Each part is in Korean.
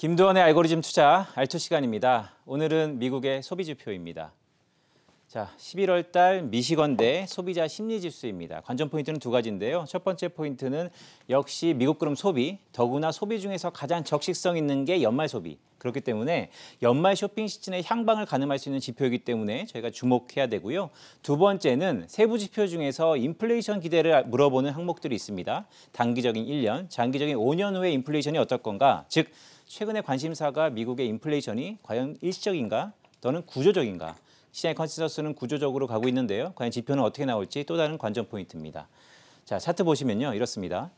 김도원의 알고리즘 투자 알투 시간입니다. 오늘은 미국의 소비 지표입니다. 자, 11월 달 미시건대 소비자 심리 지수입니다. 관전 포인트는 두 가지인데요. 첫 번째 포인트는 역시 미국 그럼 소비, 더구나 소비 중에서 가장 적식성 있는 게 연말 소비. 그렇기 때문에 연말 쇼핑 시즌의 향방을 가늠할 수 있는 지표이기 때문에 저희가 주목해야 되고요. 두 번째는 세부 지표 중에서 인플레이션 기대를 물어보는 항목들이 있습니다. 단기적인 1년, 장기적인 5년 후의 인플레이션이 어떨 건가? 즉 최근의 관심사가 미국의 인플레이션이 과연 일시적인가 또는 구조적인가? 시장의 컨센서스는 구조적으로 가고 있는데요. 과연 지표는 어떻게 나올지 또 다른 관전 포인트입니다. 자, 차트 보시면요. 이렇습니다.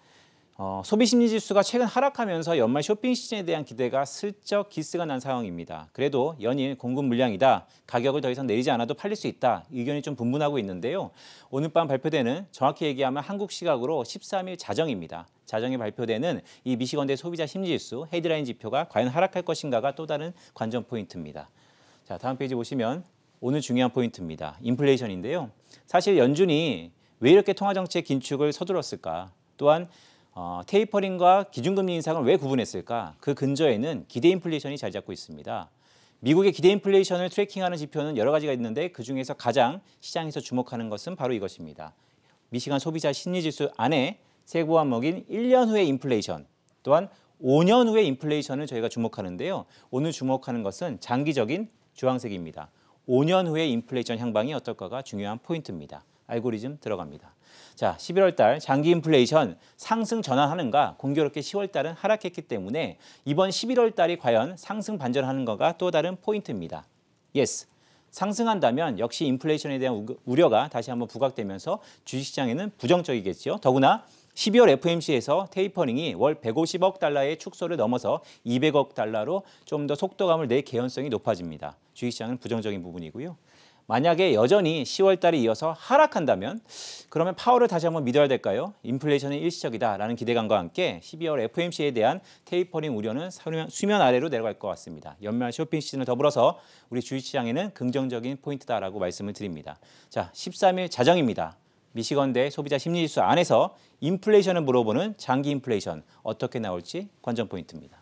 어, 소비 심리 지수가 최근 하락하면서 연말 쇼핑 시즌에 대한 기대가 슬쩍 기스가 난 상황입니다. 그래도 연일 공급 물량이다. 가격을 더 이상 내리지 않아도 팔릴 수 있다. 의견이 좀 분분하고 있는데요. 오늘 밤 발표되는 정확히 얘기하면 한국 시각으로 13일 자정입니다. 자정에 발표되는 이 미시건대 소비자 심리 지수 헤드라인 지표가 과연 하락할 것인가가 또 다른 관전 포인트입니다. 자, 다음 페이지 보시면 오늘 중요한 포인트입니다. 인플레이션인데요. 사실 연준이 왜 이렇게 통화정책 긴축을 서둘렀을까? 또한 어, 테이퍼링과 기준금리 인상을 왜 구분했을까? 그 근저에는 기대 인플레이션이 잘 잡고 있습니다. 미국의 기대 인플레이션을 트래킹하는 지표는 여러 가지가 있는데 그중에서 가장 시장에서 주목하는 것은 바로 이것입니다. 미시간 소비자 심리지수 안에 세고 한먹인 1년 후의 인플레이션 또한 5년 후의 인플레이션을 저희가 주목하는데요. 오늘 주목하는 것은 장기적인 주황색입니다. 5년 후의 인플레이션 향방이 어떨까가 중요한 포인트입니다. 알고리즘 들어갑니다. 자, 11월 달 장기 인플레이션 상승 전환하는가 공교롭게 10월 달은 하락했기 때문에 이번 11월 달이 과연 상승 반전하는 거가 또 다른 포인트입니다. 예스. 상승한다면 역시 인플레이션에 대한 우려가 다시 한번 부각되면서 주식시장에는 부정적이겠죠 더구나 12월 FMC에서 테이퍼링이 월 150억 달러의 축소를 넘어서 200억 달러로 좀 더 속도감을 낼 개연성이 높아집니다. 주식시장은 부정적인 부분이고요. 만약에 여전히 10월 달에 이어서 하락한다면 그러면 파월을 다시 한번 믿어야 될까요? 인플레이션은 일시적이다라는 기대감과 함께 12월 FOMC에 대한 테이퍼링 우려는 수면 아래로 내려갈 것 같습니다. 연말 쇼핑 시즌을 더불어서 우리 주식시장에는 긍정적인 포인트다라고 말씀을 드립니다. 자, 13일 자정입니다. 미시건대 소비자 심리지수 안에서 인플레이션을 물어보는 장기 인플레이션 어떻게 나올지 관전 포인트입니다.